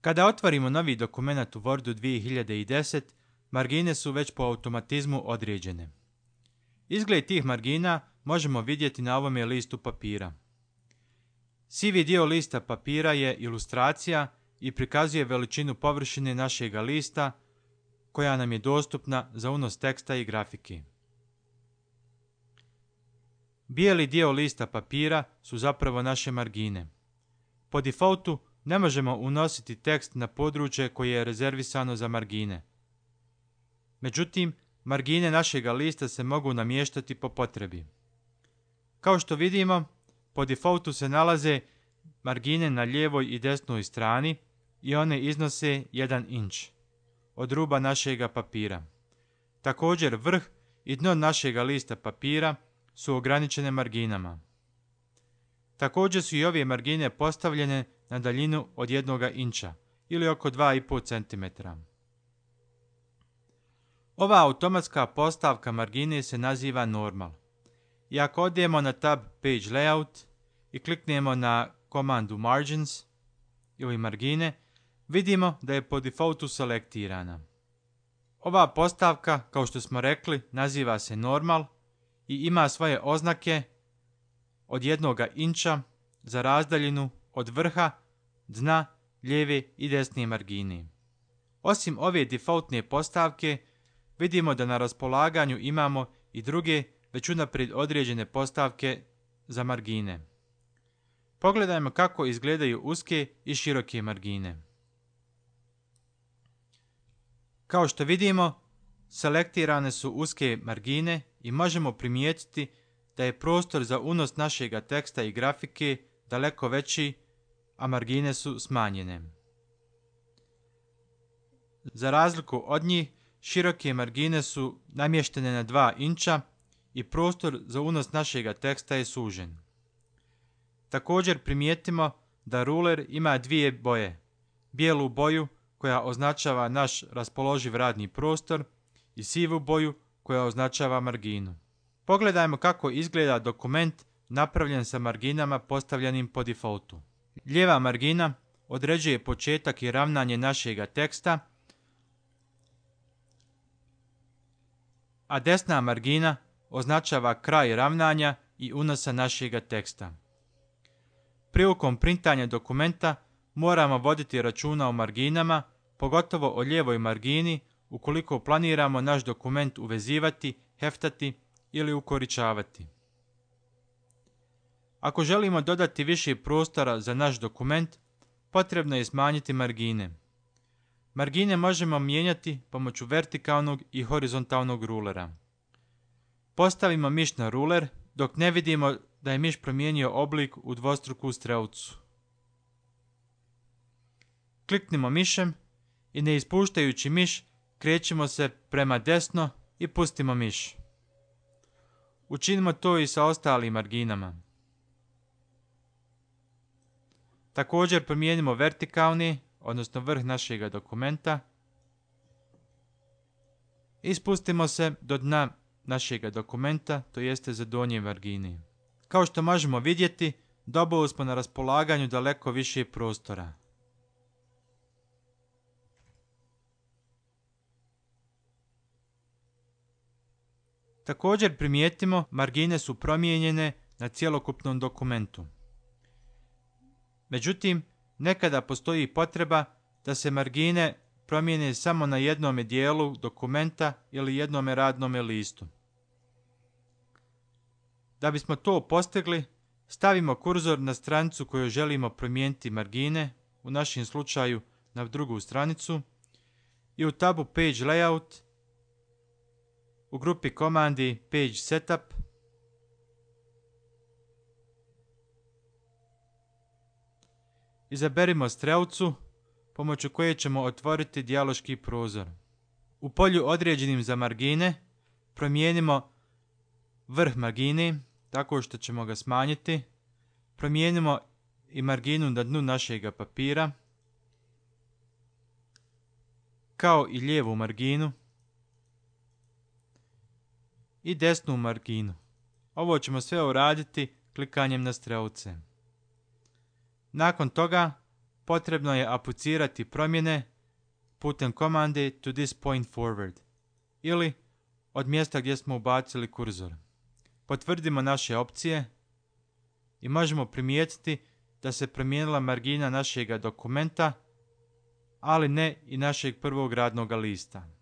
Kada otvorimo novi dokumentat u Wordu 2010, margine su već po automatizmu određene. Izgled tih margina možemo vidjeti na ovome listu papira. Sivi dio lista papira je ilustracija i prikazuje veličinu površine našega lista koja nam je dostupna za unos teksta i grafike. Bijeli dio lista papira su zapravo naše margine. Po defaultu ne možemo unositi tekst na područje koje je rezervisano za margine. Međutim, margine našega lista se mogu namještati po potrebi. Kao što vidimo, po defaultu se nalaze margine na lijevoj i desnoj strani i one iznose 1 inč od ruba našega papira. Također vrh i dno našega lista papira su ograničene marginama. Također su i ove margine postavljene na daljinu od jednog inča ili oko 2,5 cm. Ova automatska postavka margine se naziva normal. I ako odijemo na tab Page Layout i kliknemo na komandu Margins ili margine, vidimo da je po defaultu selektirana. Ova postavka, kao što smo rekli, naziva se normal i ima svoje oznake od jednoga inča za razdaljinu od vrha dna, lijeve i desne margine. Osim ove defaultne postavke, vidimo da na raspolaganju imamo i druge već unaprijed određene postavke za margine. Pogledajmo kako izgledaju uske i široke margine. Kao što vidimo, selektirane su uske margine i možemo primijetiti da je prostor za unos našega teksta i grafike daleko veći a margine su smanjene. Za razliku od njih, široke margine su namještene na 2 inča i prostor za unos našeg teksta je sužen. Također primijetimo da ruler ima dvije boje. Bijelu boju koja označava naš raspoloživ radni prostor i sivu boju koja označava marginu. Pogledajmo kako izgleda dokument napravljen sa marginama postavljenim po defaultu. Lijeva margina određuje početak i ravnanje našega teksta, a desna margina označava kraj ravnanja i unosa našega teksta. Prilikom printanja dokumenta moramo voditi računa o marginama, pogotovo o lijevoj margini ukoliko planiramo naš dokument uvezivati, heftati ili ukoričavati. Ako želimo dodati više prostora za naš dokument, potrebno je smanjiti margine. Margine možemo mijenjati pomoću vertikalnog i horizontalnog rulera. Postavimo miš na ruler dok ne vidimo da je miš promijenio oblik u dvostruku strelcu. Kliknimo mišem i ne ispuštajući miš krećemo se prema desno i pustimo miš. Učinimo to i sa ostalim marginama. Također promijenimo vertikalni, odnosno vrh našeg dokumenta. I spustimo se do dna našeg dokumenta, to jeste za donje margini. Kao što možemo vidjeti, dobili smo na raspolaganju daleko više prostora. Također primijetimo, margine su promijenjene na cjelokupnom dokumentu. Međutim, nekada postoji potreba da se margine promijene samo na jednome dijelu dokumenta ili jednome radnome listu. Da bismo to postigli, stavimo kurzor na stranicu koju želimo promijeniti margine, u našem slučaju na drugu stranicu, i u tabu Page Layout, u grupi komandi Page Setup, Izaberimo strelcu, pomoću koje ćemo otvoriti dijaloški prozor. U polju određenim za margine promijenimo vrh margine tako što ćemo ga smanjiti. Promijenimo i marginu na dnu našeg papira kao i lijevu marginu i desnu marginu. Ovo ćemo sve uraditi klikanjem na strelce. Nakon toga potrebno je aplicirati promjene putem komande to this point forward ili od mjesta gdje smo ubacili kurzor. Potvrdimo naše opcije i možemo primijetiti da se promijenila margina našeg dokumenta, ali ne i našeg prvog radnog lista.